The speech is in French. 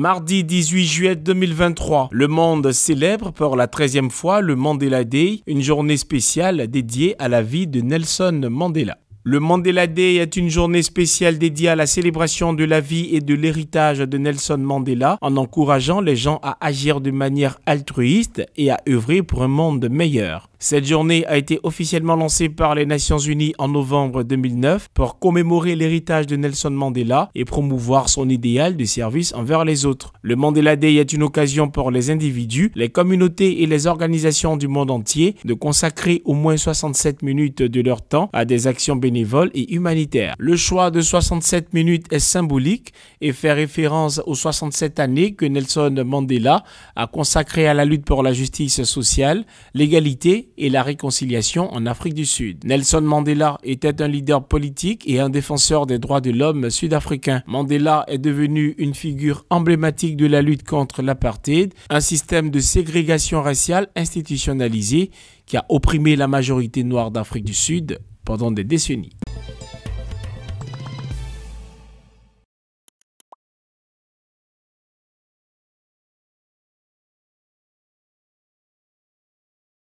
Mardi 18 juillet 2023, le monde célèbre pour la 13e fois le Mandela Day, une journée spéciale dédiée à la vie de Nelson Mandela. Le Mandela Day est une journée spéciale dédiée à la célébration de la vie et de l'héritage de Nelson Mandela en encourageant les gens à agir de manière altruiste et à œuvrer pour un monde meilleur. Cette journée a été officiellement lancée par les Nations Unies en novembre 2009 pour commémorer l'héritage de Nelson Mandela et promouvoir son idéal de service envers les autres. Le Mandela Day est une occasion pour les individus, les communautés et les organisations du monde entier de consacrer au moins 67 minutes de leur temps à des actions bénéficiaires et humanitaire. Le choix de 67 minutes est symbolique et fait référence aux 67 années que Nelson Mandela a consacrées à la lutte pour la justice sociale, l'égalité et la réconciliation en Afrique du Sud. Nelson Mandela était un leader politique et un défenseur des droits de l'homme sud-africain. Mandela est devenu une figure emblématique de la lutte contre l'apartheid, un système de ségrégation raciale institutionnalisé qui a opprimé la majorité noire d'Afrique du Sud pendant des décennies.